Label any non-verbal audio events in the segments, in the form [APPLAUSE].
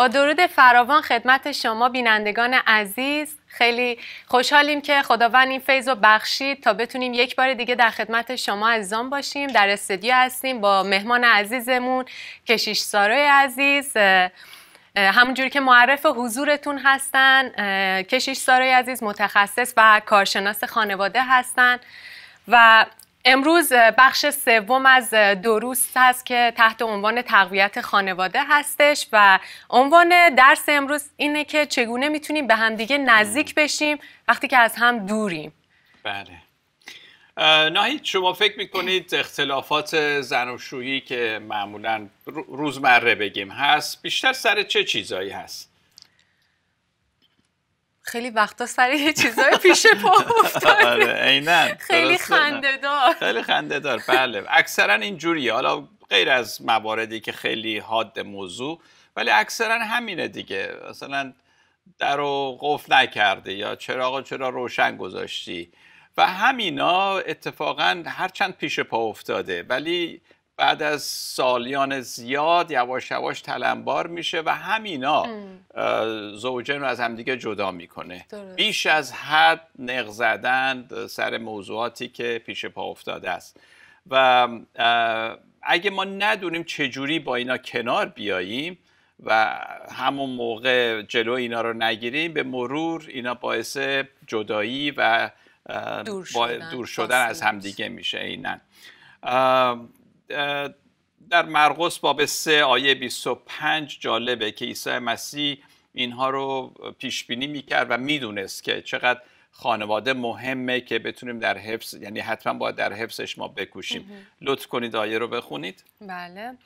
با درود فراوان خدمت شما بینندگان عزیز خیلی خوشحالیم که خداوند این فیض رو بخشید تا بتونیم یک بار دیگه در خدمت شما عزیزان باشیم در استودیو هستیم با مهمان عزیزمون کشیش سارای عزیز همونجور که معرف حضورتون هستن کشیش سارای عزیز متخصص و کارشناس خانواده هستن و امروز بخش سوم از دروس هست که تحت عنوان تقویت خانواده هستش و عنوان درس امروز اینه که چگونه میتونیم به همدیگه نزدیک بشیم وقتی که از هم دوریم بله ناهید شما فکر میکنید اختلافات زن که معمولا روزمره بگیم هست بیشتر سر چه چیزایی هست خیلی وقتا سر یه چیزای پیش پا افتاده آره، خیلی خنده دار خیلی خنده دار بله اکثرا اینجوریه حالا غیر از مواردی که خیلی حاد موضوع ولی اکثرا همینه دیگه مثلا در رو قفل نکرده یا چراغ چرا روشن گذاشتی و همینا اتفاقا هرچند پیش پا افتاده ولی بعد از سالیان زیاد یواش یواش تلمبار میشه و همینا زوجین رو از همدیگه جدا میکنه بیش از حد نق زدن سر موضوعاتی که پیش پا افتاده است و اگه ما ندونیم چجوری با اینا کنار بیاییم و همون موقع جلو اینا رو نگیریم به مرور اینا باعث جدایی و دور شدن, از همدیگه میشه اینن در مرقس باب 3 آیه 25 جالبه که عیسی مسیح اینها رو پیش بینی میکرد و میدونست که چقدر خانواده مهمه که بتونیم در حفظ یعنی حتما باید در حفظش ما بکوشیم لطف کنید آیه رو بخونید بله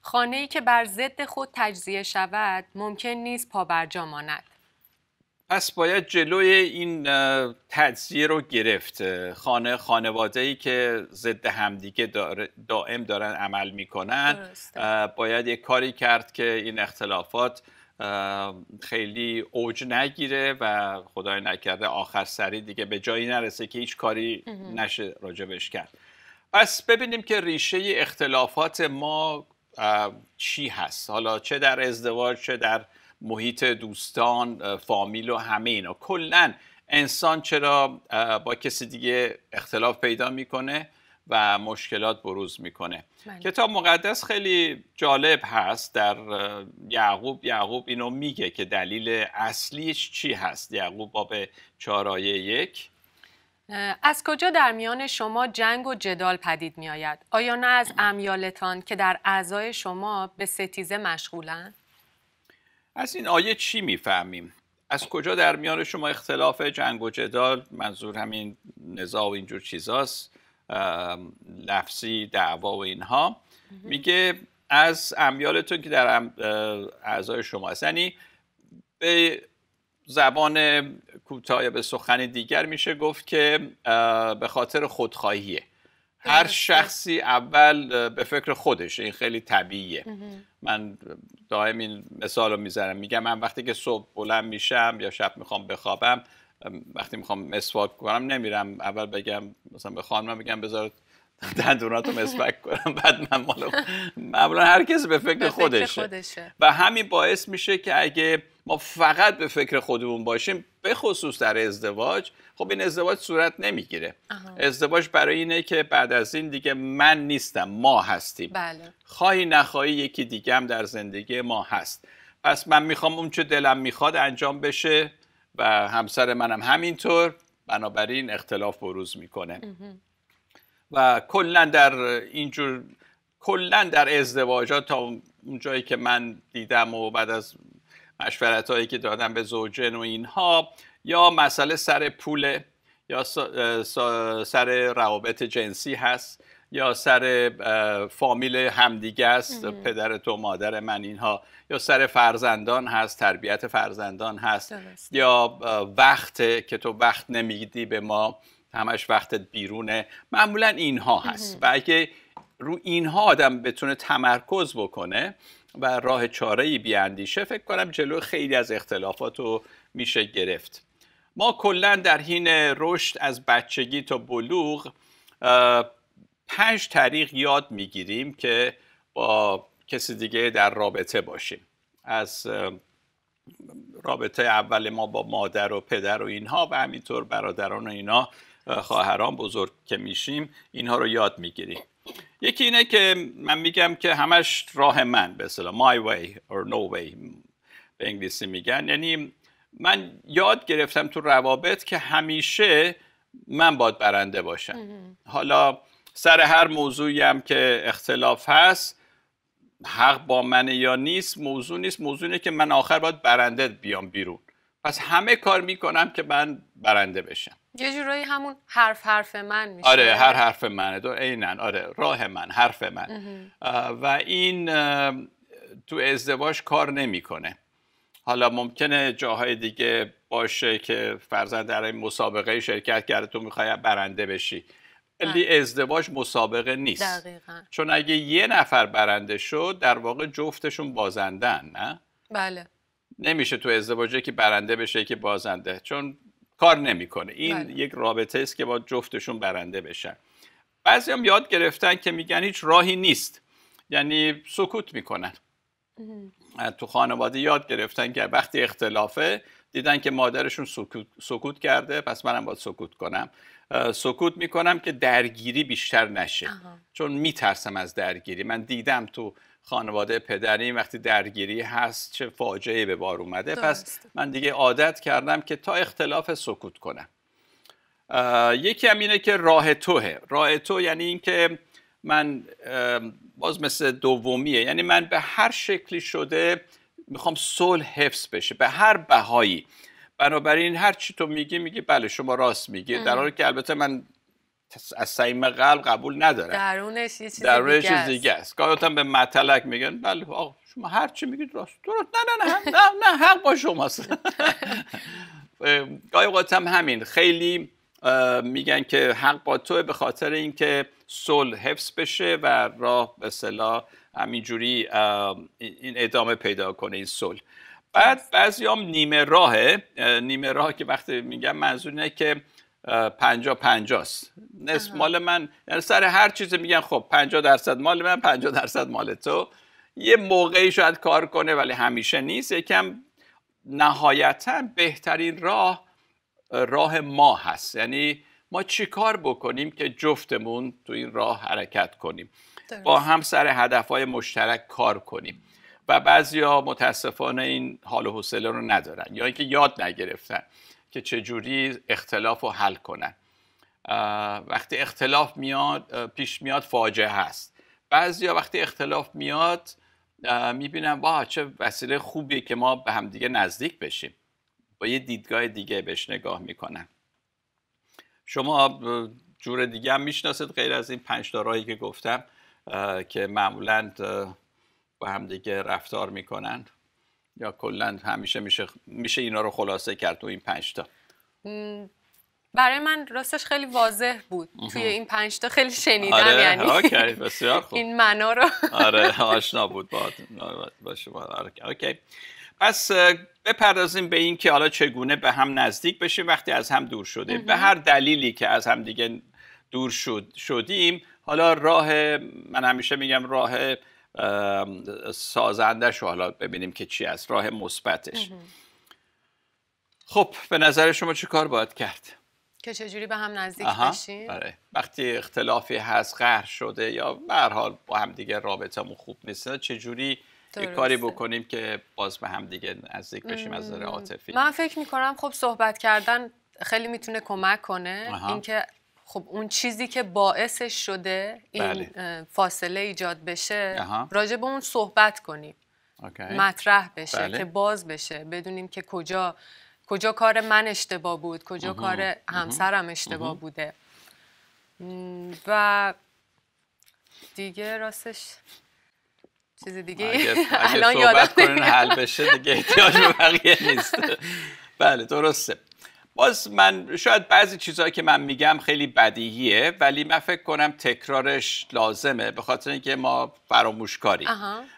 خانه که بر ضد خود تجزیه شود ممکن نیست پا بر ماند پس باید جلوی این تجزیه رو گرفت خانه خانواده ای که ضد همدیگه دائم دارن عمل میکنن باید یک کاری کرد که این اختلافات خیلی اوج نگیره و خدای نکرده آخر سری دیگه به جایی نرسه که هیچ کاری نشه راجبش کرد پس ببینیم که ریشه اختلافات ما چی هست حالا چه در ازدواج چه در محیط دوستان فامیل و همه اینا کلا انسان چرا با کسی دیگه اختلاف پیدا میکنه و مشکلات بروز میکنه من. بله. کتاب مقدس خیلی جالب هست در یعقوب یعقوب اینو میگه که دلیل اصلیش چی هست یعقوب باب چارایه یک از کجا در میان شما جنگ و جدال پدید می آید؟ آیا نه از امیالتان که در اعضای شما به ستیزه مشغولند؟ از این آیه چی میفهمیم از کجا در میان شما اختلاف جنگ و جدال منظور همین نزاع و اینجور چیزاست لفظی دعوا و اینها میگه از امیالتون که در اعضای شما هست یعنی به زبان کوتاه به سخن دیگر میشه گفت که به خاطر خودخواهیه هر شخصی اول به فکر خودش این خیلی طبیعیه من دائم این مثال رو میزنم میگم من وقتی که صبح بلند میشم یا شب میخوام بخوابم وقتی میخوام مسواک کنم نمیرم اول بگم مثلا به خانمم بگم بذار [LAUGHS] دندوناتو مسواک کنم بعد من مالو معمولا هر کسی به فکر خودشه. و همین باعث میشه که اگه ما فقط به فکر خودمون باشیم به خصوص در ازدواج خب این ازدواج صورت نمیگیره ازدواج برای اینه که بعد از این دیگه من نیستم ما هستیم بله. خواهی نخواهی یکی دیگه هم در زندگی ما هست پس من میخوام اون چه دلم میخواد انجام بشه و همسر منم همینطور بنابراین اختلاف بروز میکنه و کلا در اینجور کلا در ازدواجات تا اون جایی که من دیدم و بعد از مشورت هایی که دادم به زوجن و اینها یا مسئله سر پول یا سر روابط جنسی هست یا سر فامیل همدیگه است پدر تو مادر من اینها یا سر فرزندان هست تربیت فرزندان هست یا وقت که تو وقت نمیدی به ما همش وقتت بیرونه معمولا اینها هست و اگه رو اینها آدم بتونه تمرکز بکنه و راه چاره ای بیاندیشه فکر کنم جلو خیلی از اختلافات رو میشه گرفت ما کلا در حین رشد از بچگی تا بلوغ پنج طریق یاد میگیریم که با کسی دیگه در رابطه باشیم از رابطه اول ما با مادر و پدر و اینها و همینطور برادران و اینها خواهران بزرگ که میشیم اینها رو یاد میگیریم یکی اینه که من میگم که همش راه من به اصطلاح my way or no way به انگلیسی میگن یعنی من یاد گرفتم تو روابط که همیشه من باید برنده باشم حالا سر هر موضوعی هم که اختلاف هست حق با منه یا نیست موضوع نیست موضوع اینه که من آخر باید برنده بیام بیرون پس همه کار میکنم که من برنده بشم یه جورایی همون حرف حرف من میشه آره هر حرف منه دو اینن آره راه من حرف من و این تو ازدواج کار نمیکنه حالا ممکنه جاهای دیگه باشه که فرزند در این مسابقه شرکت کرده تو میخوای برنده بشی بله. ولی ازدواج مسابقه نیست چون اگه یه نفر برنده شد در واقع جفتشون بازندن نه بله نمیشه تو ازدواجه که برنده بشه که بازنده چون کار نمیکنه این بله. یک رابطه است که با جفتشون برنده بشن بعضی هم یاد گرفتن که میگن هیچ راهی نیست یعنی سکوت میکنن تو خانواده یاد گرفتن که وقتی اختلافه دیدن که مادرشون سکوت, سکوت کرده پس منم باید سکوت کنم سکوت میکنم که درگیری بیشتر نشه آه. چون میترسم از درگیری من دیدم تو خانواده پدری وقتی درگیری هست چه فاجعه به بار اومده پس من دیگه عادت کردم که تا اختلاف سکوت کنم یکی هم اینه که راه توه راه تو یعنی اینکه من باز مثل دومیه یعنی من به هر شکلی شده میخوام صلح حفظ بشه به هر بهایی بنابراین هر چی تو میگی میگی بله شما راست میگی در حالی که البته من از صمیم قلب قبول نداره درونش یه چیز درونش دیگه, است گاهی به متلک میگن بله آقا شما هر چی میگید راست درست نه نه نه نه, نه حق با شماست [LAUGHS] گاهی اوقات هم همین خیلی میگن که حق با توه به خاطر اینکه صلح حفظ بشه و راه به صلاح همینجوری این ادامه پیدا کنه این صلح بعد بعضی هم نیمه راهه نیمه راه که وقتی میگم منظور اینه که پنجا پنجاست نصف مال من یعنی سر هر چیزی میگن خب پنجا درصد مال من پنجا درصد مال تو یه موقعی شاید کار کنه ولی همیشه نیست یکم نهایتا بهترین راه راه ما هست یعنی ما چی کار بکنیم که جفتمون تو این راه حرکت کنیم با هم سر هدفهای مشترک کار کنیم و ها متاسفانه این حال و حوصله رو ندارن یا یعنی اینکه یاد نگرفتن که چجوری اختلاف رو حل کنن وقتی اختلاف میاد پیش میاد فاجعه هست بعضیا وقتی اختلاف میاد میبینن واه چه وسیله خوبیه که ما به همدیگه نزدیک بشیم با یه دیدگاه دیگه بهش نگاه میکنن شما جور دیگه هم میشناسید غیر از این پنج دارایی که گفتم که معمولا با همدیگه رفتار میکنن یا کلا همیشه میشه میشه اینا رو خلاصه کرد تو این پنج تا برای من راستش خیلی واضح بود توی این پنج تا خیلی شنیدم آره، یعنی آره، بسیار خوب [LAUGHS] این معنا رو آره [LAUGHS] آشنا بود با شما آره، اوکی پس بپردازیم به این که حالا چگونه به هم نزدیک بشیم وقتی از هم دور شده به هر دلیلی که از هم دیگه دور شد شدیم حالا راه من همیشه میگم راه سازندش رو حالا ببینیم که چی از راه مثبتش خب به نظر شما چه کار باید کرد که چجوری به هم نزدیک بشیم آره. وقتی اختلافی هست قهر شده یا به با هم دیگه رابطمون خوب نیست چجوری یک کاری بکنیم که باز به هم دیگه نزدیک بشیم از نظر عاطفی من فکر میکنم خب صحبت کردن خیلی میتونه کمک کنه اینکه خب اون چیزی که باعثش شده این بله. فاصله ایجاد بشه راجع به اون صحبت کنیم اوکی. مطرح بشه بله. که باز بشه بدونیم که کجا کجا کار من اشتباه بود کجا کار همسرم اشتباه بوده و دیگه راستش چیز دیگه [LAUGHS] الان اگه صحبت حل بشه دیگه احتیاج به بقیه نیست [LAUGHS] بله درسته باز من شاید بعضی چیزهایی که من میگم خیلی بدیهیه ولی من فکر کنم تکرارش لازمه به خاطر اینکه ما فراموشکاریم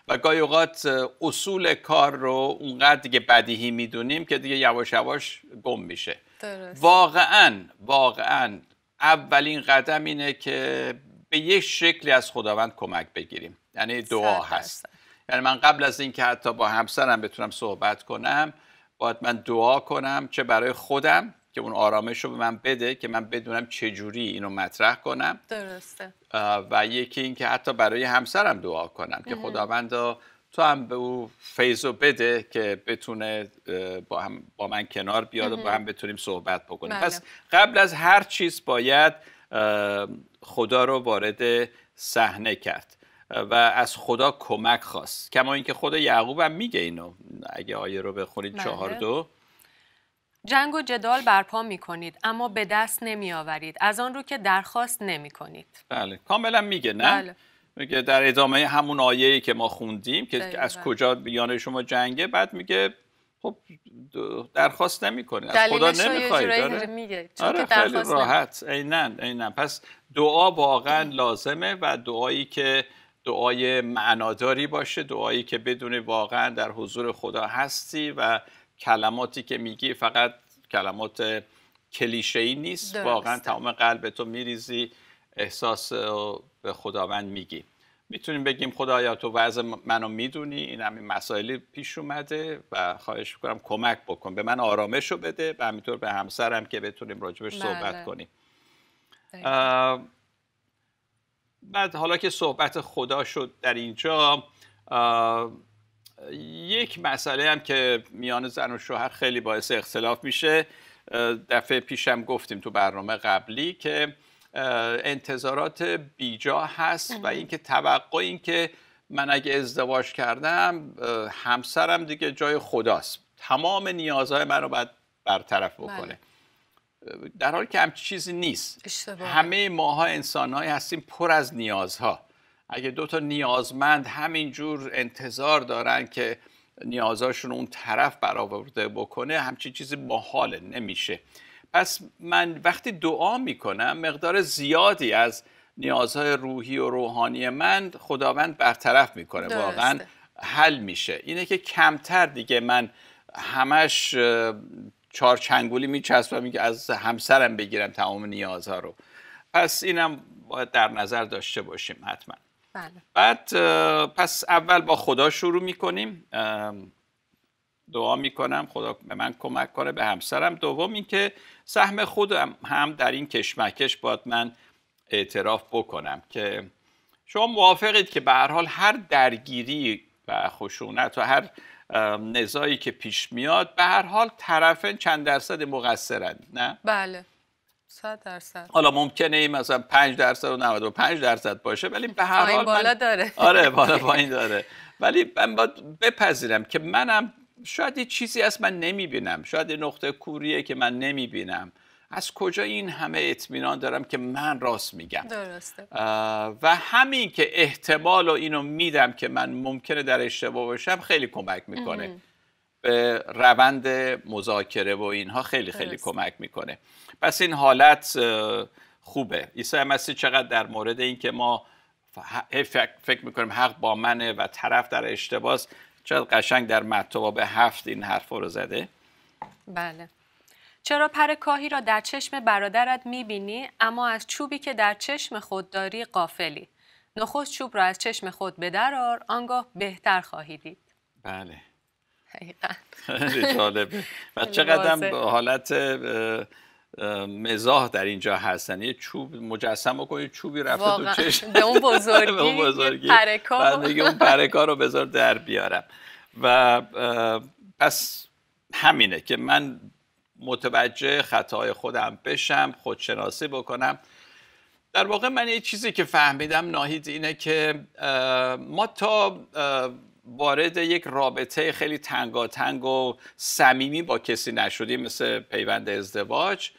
و گاهی اوقات اصول کار رو اونقدر دیگه بدیهی میدونیم که دیگه یواش یواش گم میشه واقعا واقعا اولین قدم اینه که به یک شکلی از خداوند کمک بگیریم یعنی دعا هست یعنی من قبل از اینکه حتی با همسرم بتونم صحبت کنم باید من دعا کنم چه برای خودم که اون آرامش رو به من بده که من بدونم چجوری اینو مطرح کنم درسته و یکی اینکه حتی برای همسرم دعا کنم که خداوند تو هم به او فیض رو بده که بتونه با, هم با من کنار بیاد و با هم بتونیم صحبت بکنیم بله. پس قبل از هر چیز باید خدا رو وارد صحنه کرد و از خدا کمک خواست کما اینکه خود یعقوب هم میگه اینو اگه آیه رو بخونید بله. چهار دو جنگ و جدال برپا می کنید اما به دست نمی آورید از آن رو که درخواست نمی کنید بله کاملا میگه نه بله. میگه در ادامه همون آیه ای که ما خوندیم که از کجا بیان شما جنگه بعد میگه خب درخواست کنید از خدا نمیخواید آره, میگه. چون آره خیلی راحت نه. نه پس دعا واقعا لازمه و دعایی که دعای معناداری باشه دعایی که بدون واقعا در حضور خدا هستی و کلماتی که میگی فقط کلمات کلیشه ای نیست واقعا تمام قلب تو میریزی احساس به خداوند میگی میتونیم بگیم خدایا تو وضع منو میدونی این همین مسائلی پیش اومده و خواهش میکنم کمک بکن به من آرامش بده و همینطور به همسرم که بتونیم راجبش بله. صحبت بله. کنیم بعد حالا که صحبت خدا شد در اینجا یک مسئله هم که میان زن و شوهر خیلی باعث اختلاف میشه دفعه پیشم گفتیم تو برنامه قبلی که انتظارات بیجا هست و بله. اینکه توقع این که من اگه ازدواج کردم همسرم دیگه جای خداست تمام نیازهای من رو باید برطرف بکنه بله. در حالی که همچی چیزی نیست اشتباه. همه ماها انسانهایی هستیم پر از نیازها اگه دو تا نیازمند همینجور انتظار دارن که نیازاشون اون طرف برآورده بکنه همچی چیزی محاله نمیشه پس من وقتی دعا میکنم مقدار زیادی از نیازهای روحی و روحانی من خداوند برطرف میکنه واقعا حل میشه اینه که کمتر دیگه من همش چهار چنگولی میچسبم میگه از همسرم بگیرم تمام نیازها رو پس اینم باید در نظر داشته باشیم حتما بله. بعد پس اول با خدا شروع میکنیم دعا میکنم خدا به من کمک کنه به همسرم دوم اینکه سهم خودم هم در این کشمکش باید من اعتراف بکنم که شما موافقید که به هر حال هر درگیری و خشونت و هر نزایی که پیش میاد به هر حال طرفین چند درصد مقصرن نه بله 100 درصد حالا ممکنه این مثلا 5 درصد و 95 درصد باشه ولی به هر حال بالا من... داره آره بالا پایین داره ولی من باید بپذیرم که منم شاید یه چیزی هست من نمیبینم شاید یه نقطه کوریه که من نمیبینم از کجا این همه اطمینان دارم که من راست میگم درسته. و همین که احتمال و اینو میدم که من ممکنه در اشتباه باشم خیلی کمک میکنه به روند مذاکره و اینها خیلی خیلی کمک میکنه پس این حالت خوبه عیسی مسیح چقدر در مورد اینکه ما فکر میکنیم حق با منه و طرف در اشتباه چقدر قشنگ در به هفت این حرف رو زده بله چرا پر را در چشم برادرت میبینی اما از چوبی که در چشم خود داری قافلی نخست چوب را از چشم خود بدرار آنگاه بهتر خواهی دید بله خیلی جالبه [LAUGHS] و چقدر حالت مزاح در اینجا هستن یعنی یه چوب مجسم بکنید چوبی رفته تو چشم به اون بزرگی, [LAUGHS] به اون بزرگی. رو بذار در بیارم و پس همینه که من متوجه خطای خودم بشم خودشناسی بکنم در واقع من یه چیزی که فهمیدم ناهید اینه که ما تا وارد یک رابطه خیلی تنگاتنگ و صمیمی با کسی نشدیم مثل پیوند ازدواج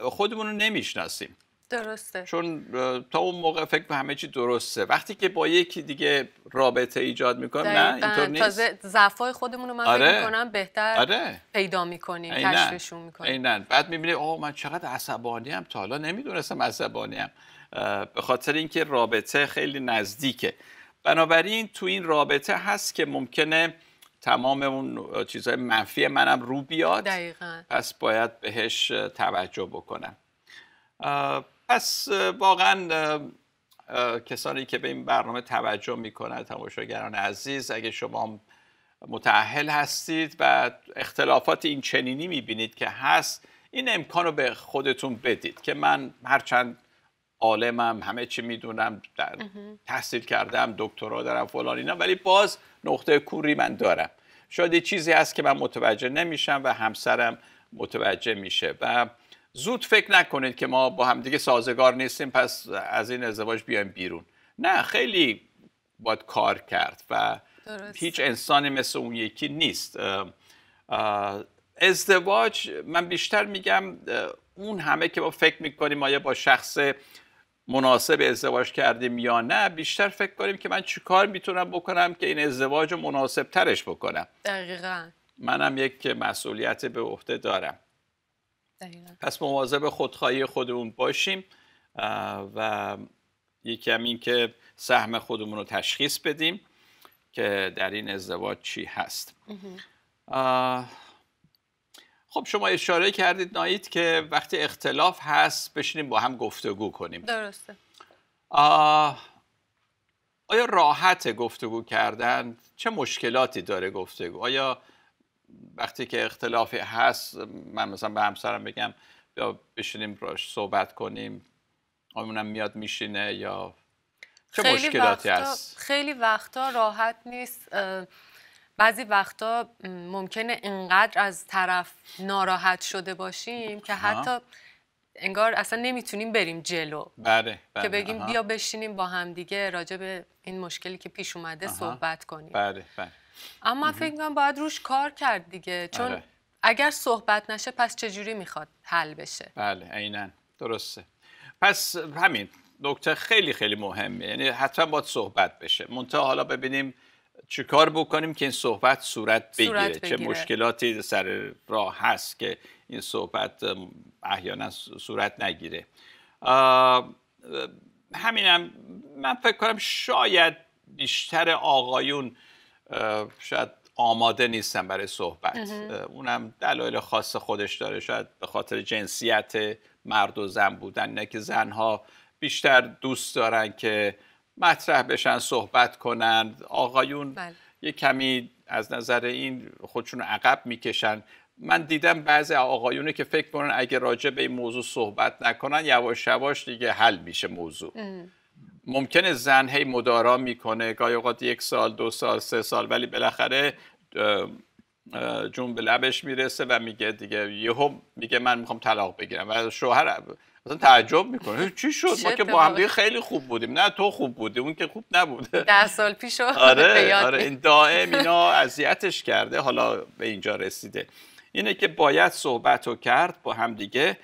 خودمون رو نمیشناسیم درسته چون تا اون موقع فکر به همه چی درسته وقتی که با یکی دیگه رابطه ایجاد میکنم نه اینطور نیست تازه ضعفای خودمون رو من آره. میکنم بهتر آره. پیدا میکنیم کشفشون میکنیم اینن. بعد میبینی آه من چقدر عصبانی هم تا حالا نمیدونستم عصبانی هم به خاطر اینکه رابطه خیلی نزدیکه بنابراین تو این رابطه هست که ممکنه تمام اون چیزهای منفی منم رو بیاد دقیقا. پس باید بهش توجه بکنم پس واقعا کسانی که به این برنامه توجه میکنند تماشاگران عزیز اگه شما متعهل هستید و اختلافات این چنینی میبینید که هست این امکان رو به خودتون بدید که من هرچند عالمم همه چی میدونم تحصیل کردم دکترا دارم فلان اینا ولی باز نقطه کوری من دارم شاید چیزی هست که من متوجه نمیشم و همسرم متوجه میشه و زود فکر نکنید که ما با همدیگه سازگار نیستیم پس از این ازدواج بیایم بیرون نه خیلی باید کار کرد و هیچ انسانی مثل اون یکی نیست ازدواج من بیشتر میگم اون همه که ما فکر میکنیم آیا با شخص مناسب ازدواج کردیم یا نه بیشتر فکر کنیم که من چیکار میتونم بکنم که این ازدواج رو مناسب ترش بکنم دقیقا منم یک مسئولیت به عهده دارم پس مواظب خودخواهی خودمون باشیم و یکی هم این که سهم خودمون رو تشخیص بدیم که در این ازدواج چی هست خب شما اشاره کردید نایید که وقتی اختلاف هست بشینیم با هم گفتگو کنیم درسته آیا راحت گفتگو کردن چه مشکلاتی داره گفتگو آیا وقتی که اختلافی هست من مثلا به همسرم بگم یا بشینیم راش صحبت کنیم اونم میاد میشینه یا چه خیلی مشکلاتی هست خیلی وقتا راحت نیست بعضی وقتا ممکنه اینقدر از طرف ناراحت شده باشیم که حتی انگار اصلا نمیتونیم بریم جلو بره که بله، بگیم بیا بشینیم با همدیگه راجع به این مشکلی که پیش اومده صحبت کنیم بله, بله. اما فکر میکنم باید روش کار کرد دیگه چون آره. اگر صحبت نشه پس چجوری میخواد حل بشه بله عینا درسته پس همین نکته خیلی خیلی مهمه یعنی حتما باید صحبت بشه منتها حالا ببینیم کار بکنیم که این صحبت صورت بگیره. صورت بگیره. چه مشکلاتی سر راه هست که این صحبت احیانا صورت نگیره همینم من فکر کنم شاید بیشتر آقایون شاید آماده نیستن برای صحبت اونم دلایل خاص خودش داره شاید به خاطر جنسیت مرد و زن بودن نه که زنها بیشتر دوست دارن که مطرح بشن صحبت کنن آقایون بله. یه کمی از نظر این خودشون عقب میکشن من دیدم بعضی آقایونه که فکر کنن اگه راجع به این موضوع صحبت نکنن یواش یواش دیگه حل میشه موضوع ممکنه زن هی مدارا میکنه گاهی اوقات یک سال دو سال سه سال ولی بالاخره جون به لبش میرسه و میگه دیگه یهو میگه من میخوام طلاق بگیرم و شوهر مثلا تعجب میکنه چی شد ما که با هم دیگه خیلی خوب بودیم نه تو خوب بودی اون که خوب نبوده [LAUGHS] ده سال پیشو آره آره این دائم [LAUGHS] اینا اذیتش کرده حالا به اینجا رسیده اینه که باید صحبت رو کرد با همدیگه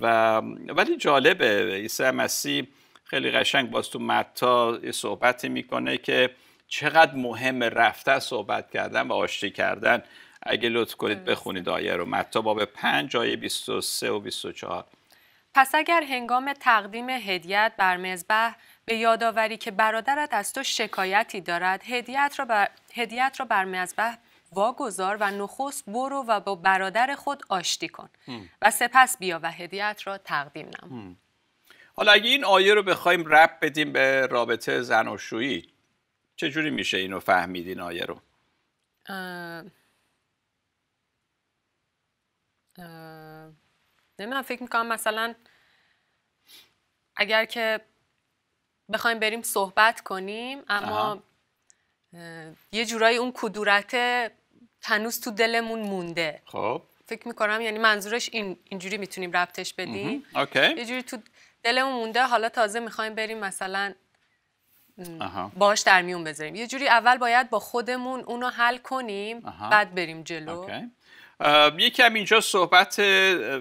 و ولی جالبه عیسی مسیح خیلی قشنگ باز تو متا صحبتی میکنه که چقدر مهم رفته صحبت کردن و آشتی کردن اگه لطف کنید بخونید آیه رو متا باب 5 آیه 23 و 24 پس اگر هنگام تقدیم هدیت بر مذبح به یادآوری که برادرت از تو شکایتی دارد هدیت را بر, هدیت را بر مذبح واگذار و نخست برو و با برادر خود آشتی کن و سپس بیا و هدیت را تقدیم نما حالا اگه این آیه رو بخوایم رب بدیم به رابطه زن و شویی چجوری میشه اینو فهمیدین آیه رو نمیدونم فکر میکنم مثلا اگر که بخوایم بریم صحبت کنیم اما یه جورایی اون کدورت هنوز تو دلمون مونده خب فکر میکنم یعنی منظورش این اینجوری میتونیم ربطش بدیم یه جوری تو دلمون مونده حالا تازه میخوایم بریم مثلا باش در میون بذاریم یه جوری اول باید با خودمون اونو حل کنیم بعد بریم جلو یه کم اینجا صحبت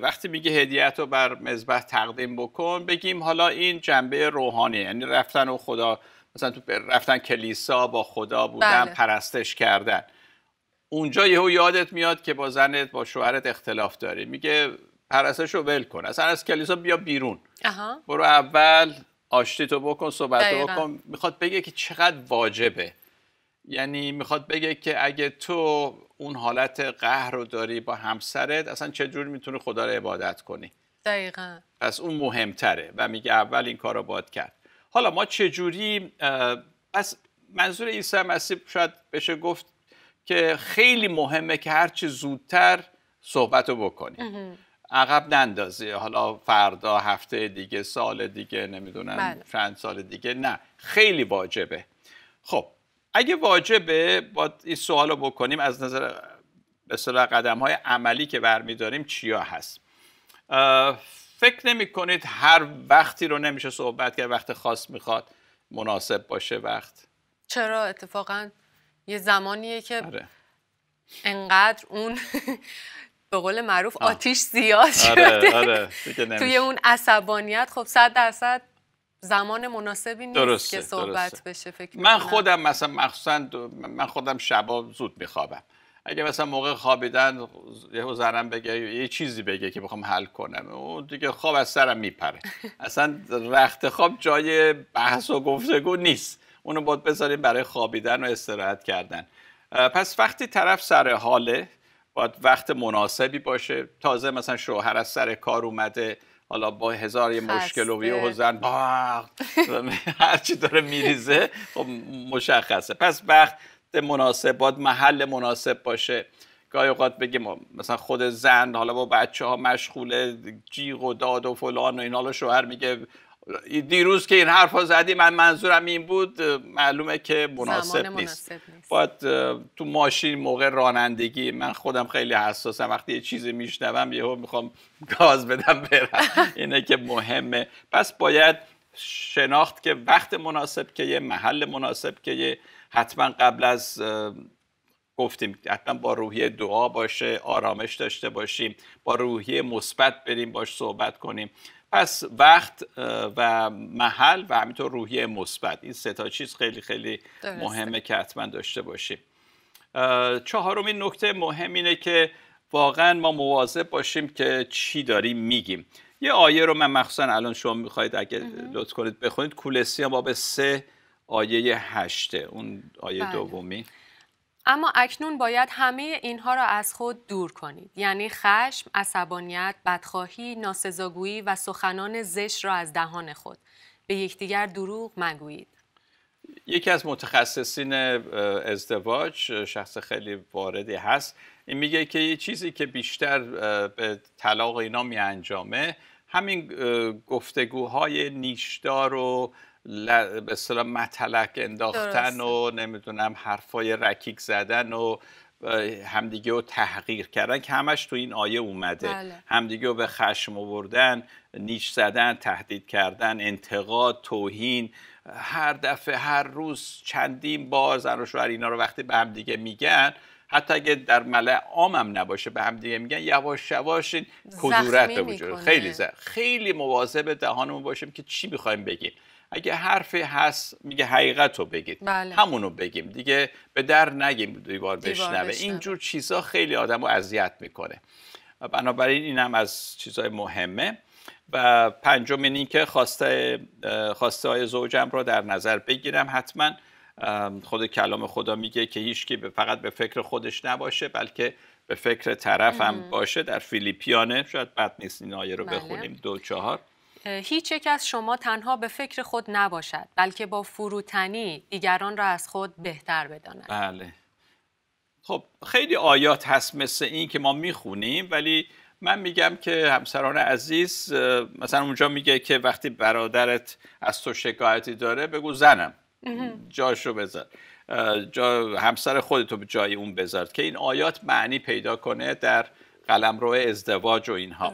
وقتی میگه هدیت رو بر مذبح تقدیم بکن بگیم حالا این جنبه روحانی یعنی رفتن و خدا مثلا تو رفتن کلیسا با خدا بودن بله. پرستش کردن اونجا یهو یادت میاد که با زنت با شوهرت اختلاف داری میگه هرسش رو ول کن از کلیسا بیا بیرون اها. برو اول آشتی تو بکن صحبت تو بکن میخواد بگه که چقدر واجبه یعنی میخواد بگه که اگه تو اون حالت قهر رو داری با همسرت اصلا چجوری میتونی خدا رو عبادت کنی دقیقا پس اون مهمتره و میگه اول این کار رو باید کرد حالا ما چجوری پس منظور عیسی مسیح شاید بشه گفت که خیلی مهمه که هرچی زودتر صحبت رو بکنیم عقب نندازی حالا فردا هفته دیگه سال دیگه نمیدونم بله. چند سال دیگه نه خیلی واجبه خب اگه واجبه با این سوال رو بکنیم از نظر به قدم های عملی که برمیداریم چیا هست فکر نمی کنید هر وقتی رو نمیشه صحبت کرد وقت خاص میخواد مناسب باشه وقت چرا اتفاقا یه زمانیه که آره. انقدر اون [LAUGHS] به قول معروف آتیش زیاد آره، شده آره، [LAUGHS] توی اون عصبانیت خب صد درصد زمان مناسبی نیست که صحبت بشه فکر من خودم مثلا مخصوصا من خودم شبا زود میخوابم اگه مثلا موقع خوابیدن یه زنم بگه یه چیزی بگه که بخوام حل کنم اون دیگه خواب از سرم میپره [LAUGHS] اصلا رخت خواب جای بحث و گفتگو نیست اونو باید بذاریم برای خوابیدن و استراحت کردن پس وقتی طرف سر حاله باید وقت مناسبی باشه تازه مثلا شوهر از سر کار اومده حالا با هزار یه مشکل و یه زن [LAUGHS] هرچی داره میریزه خب مشخصه پس وقت مناسب باید محل مناسب باشه گاهی اوقات بگیم مثلا خود زن حالا با بچه ها مشغوله جیغ و داد و فلان و این حالا شوهر میگه دیروز که این حرفا زدی من منظورم این بود معلومه که مناسب, نیست. باید تو ماشین موقع رانندگی من خودم خیلی حساسم وقتی یه چیزی میشنوم یهو میخوام گاز بدم برم اینه که مهمه پس باید شناخت که وقت مناسب که یه محل مناسب که یه حتما قبل از گفتیم حتما با روحیه دعا باشه آرامش داشته باشیم با روحیه مثبت بریم باش صحبت کنیم پس وقت و محل و همینطور روحیه مثبت این سه تا چیز خیلی خیلی درسته. مهمه که حتما داشته باشیم چهارمین نکته مهم اینه که واقعا ما مواظب باشیم که چی داریم میگیم یه آیه رو من مخصوصا الان شما میخواید اگه لطف کنید بخونید کولسیان باب سه آیه هشته اون آیه بله. دومی اما اکنون باید همه اینها را از خود دور کنید یعنی خشم، عصبانیت، بدخواهی، ناسزاگویی و سخنان زش را از دهان خود به یکدیگر دروغ مگویید یکی از متخصصین ازدواج شخص خیلی واردی هست این میگه که یه چیزی که بیشتر به طلاق اینا میانجامه همین گفتگوهای نیشدار و به اصطلاح انداختن و نمیدونم حرفای رکیک زدن و همدیگه رو تحقیر کردن که همش تو این آیه اومده بله. همدیگه رو به خشم آوردن نیش زدن تهدید کردن انتقاد توهین هر دفعه هر روز چندین بار زن و اینا رو وقتی به همدیگه میگن حتی اگه در ملع عامم نباشه به هم دیگه میگن یواش یواش کدورت وجود خیلی زه خیلی مواظب دهانمون باشیم که چی میخوایم بگیم اگه حرفی هست میگه حقیقت رو بگید بله. همونو بگیم دیگه به در نگیم دیوار بشنوه اینجور چیزا خیلی آدم رو اذیت میکنه و بنابراین این هم از چیزهای مهمه و پنجم این که خواسته خواسته های زوجم رو در نظر بگیرم حتما خود کلام خدا میگه که هیچکی به فقط به فکر خودش نباشه بلکه به فکر طرف هم باشه در فیلیپیانه شاید بد نیست این آیه رو بله. بخونیم دو چهار هیچ از شما تنها به فکر خود نباشد بلکه با فروتنی دیگران را از خود بهتر بداند بله خب خیلی آیات هست مثل این که ما میخونیم ولی من میگم که همسران عزیز مثلا اونجا میگه که وقتی برادرت از تو شکایتی داره بگو زنم رو [LAUGHS] بذار جا همسر خودتو به جای اون بذار که این آیات معنی پیدا کنه در قلمرو ازدواج و اینها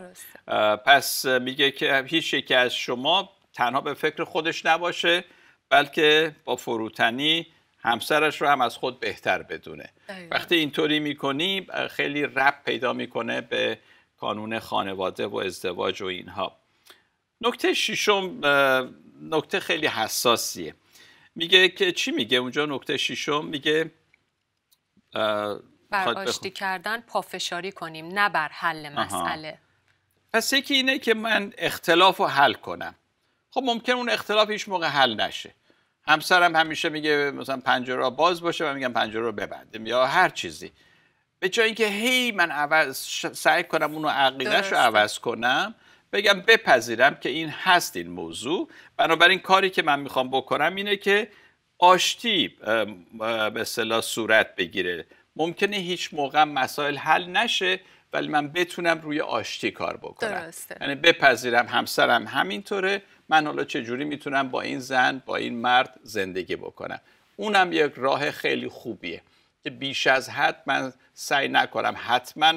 پس میگه که هیچ یکی از شما تنها به فکر خودش نباشه بلکه با فروتنی همسرش رو هم از خود بهتر بدونه وقتی اینطوری میکنی خیلی رب پیدا میکنه به کانون خانواده و ازدواج و اینها نکته ششم نکته خیلی حساسیه میگه که چی میگه اونجا نکته شیشم میگه بر آشتی کردن پافشاری کنیم نه بر حل مسئله پس یکی اینه که من اختلاف رو حل کنم خب ممکن اون اختلاف هیچ موقع حل نشه همسرم همیشه میگه مثلا پنجره باز باشه و میگم پنجره رو ببندیم یا هر چیزی به جای اینکه هی من عوض سعی کنم اونو عقیدهش رو عوض کنم بگم بپذیرم که این هست این موضوع بنابراین کاری که من میخوام بکنم اینه که آشتی به صلاح صورت بگیره ممکنه هیچ موقع مسائل حل نشه ولی من بتونم روی آشتی کار بکنم یعنی بپذیرم همسرم همینطوره من حالا چجوری میتونم با این زن با این مرد زندگی بکنم اونم یک راه خیلی خوبیه که بیش از حد من سعی نکنم حتما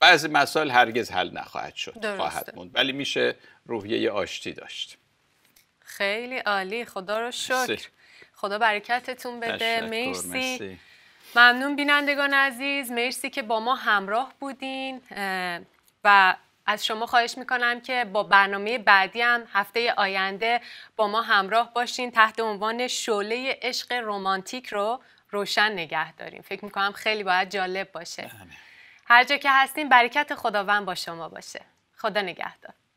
بعضی مسائل هرگز حل نخواهد شد درسته. خواهد ولی میشه روحیه آشتی داشت خیلی عالی خدا رو شکر خدا برکتتون بده مرسی. ممنون بینندگان عزیز مرسی که با ما همراه بودین و از شما خواهش میکنم که با برنامه بعدی هم هفته آینده با ما همراه باشین تحت عنوان شعله عشق رومانتیک رو روشن نگه داریم فکر میکنم خیلی باید جالب باشه بله. هر جا که هستین برکت خداوند با شما باشه خدا نگهدار